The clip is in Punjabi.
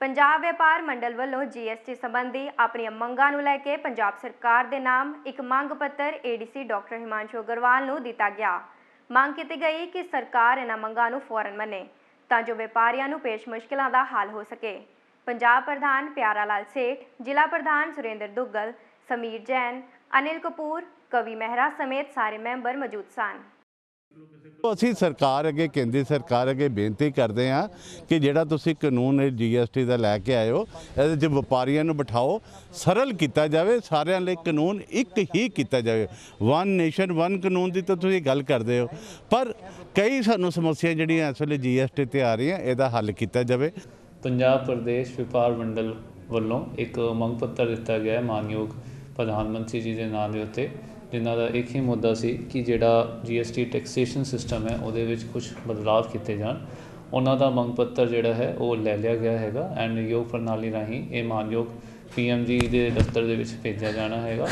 ਪੰਜਾਬ ਵਪਾਰ ਮੰਡਲ ਵੱਲੋਂ ਜੀਐਸਟੀ ਸੰਬੰਧੀ ਆਪਣੀਆਂ ਮੰਗਾਂ ਨੂੰ ਲੈ ਕੇ ਪੰਜਾਬ ਸਰਕਾਰ ਦੇ ਨਾਮ ਇੱਕ ਮੰਗ ਪੱਤਰ ਏਡੀਸੀ ਡਾਕਟਰ ਹਿਮਾਂਸ਼ੂ ਅਗਰਵਾਲ ਨੂੰ ਦਿੱਤਾ ਗਿਆ ਮੰਗ ਕੀਤੀ ਗਈ ਕਿ ਸਰਕਾਰ ਇਹਨਾਂ ਮੰਗਾਂ ਨੂੰ ਫੌਰਨ ਮੰਨੇ ਤਾਂ ਜੋ ਵਪਾਰੀਆਂ ਨੂੰ ਪੇਸ਼ ਮੁਸ਼ਕਲਾਂ ਦਾ ਹੱਲ ਹੋ ਸਕੇ ਪੰਜਾਬ ਪ੍ਰਧਾਨ ਪਿਆਰਾ ਲਾਲ ਸੇਠ ਜ਼ਿਲ੍ਹਾ ਪ੍ਰਧਾਨ ਸੁਰਿੰਦਰ ਦੁੱਗਲ ਸਮੀਰ ਜੈਨ ਅਨਿਲ ਕਪੂਰ ਕਵੀ ਮਹਿਰਾ ਸਮੇਤ ਸਾਰੇ ਮੈਂਬਰ ਮੌਜੂਦ ਸਨ ਅਸੀਂ ਸਰਕਾਰ ਅੱਗੇ ਕੇਂਦਰੀ ਸਰਕਾਰ ਅੱਗੇ ਬੇਨਤੀ ਕਰਦੇ ਆ ਕਿ ਜਿਹੜਾ ਤੁਸੀਂ ਕਾਨੂੰਨ ਇਹ ਜੀਐਸਟੀ ਦਾ ਲੈ ਕੇ ਆਇਓ ਇਹਦੇ 'ਚ ਵਪਾਰੀਆਂ ਨੂੰ ਬਿਠਾਓ ਸਰਲ ਕੀਤਾ ਜਾਵੇ ਸਾਰਿਆਂ ਲਈ ਕਾਨੂੰਨ ਇੱਕ ਹੀ ਕੀਤਾ ਜਾਵੇ ਵਨ ਨੇਸ਼ਨ ਵਨ ਕਾਨੂੰਨ ਦੀ ਤਾਂ ਤੁਸੀਂ ਗੱਲ ਕਰਦੇ ਹੋ ਪਰ ਕਈ ਸਾਨੂੰ ਸਮੱਸਿਆ ਜਿਹੜੀਆਂ ਇਸ ਵੇਲੇ ਜੀਐਸਟੀ ਤੇ ਆ ਰਹੀਆਂ ਇਹਦਾ ਹੱਲ ਕੀਤਾ ਜਾਵੇ ਪੰਜਾਬ ਪ੍ਰਦੇਸ਼ ਵਪਾਰ ਮੰਡਲ ਵੱਲੋਂ ਇੱਕ ਮੰਗ ਪੱਤਰ ਦਿੱਤਾ ਗਿਆ ਹੈ ਮਾਨਯੋਗ ਪ੍ਰਧਾਨ ਮੰਤਰੀ ਜੀ ਦੇ ਨਾਮ ਦੇ ਉੱਤੇ ਜਿਨ੍ਹਾਂ ਦਾ ਇੱਕ ਹੀ ਮੁੱਦਾ ਸੀ ਕਿ ਜਿਹੜਾ ਜੀਐਸਟੀ ਟੈਕਸੇਸ਼ਨ ਸਿਸਟਮ ਹੈ ਉਹਦੇ ਵਿੱਚ ਕੁਝ ਬਦਲਾਅ ਕੀਤੇ ਜਾਣ ਉਹਨਾਂ ਦਾ ਮੰਗ ਪੱਤਰ ਜਿਹੜਾ ਹੈ ਉਹ ਲੈ ਲਿਆ ਗਿਆ ਹੈਗਾ ਐਂਡ ਯੋਗ ਪ੍ਰਣਾਲੀ ਰਾਹੀਂ ਇਹ ਮਾਨਯੋਗ ਪੀਐਮਜੀ ਦੇ ਦਫ਼ਤਰ ਦੇ ਵਿੱਚ ਭੇਜਿਆ ਜਾਣਾ ਹੈਗਾ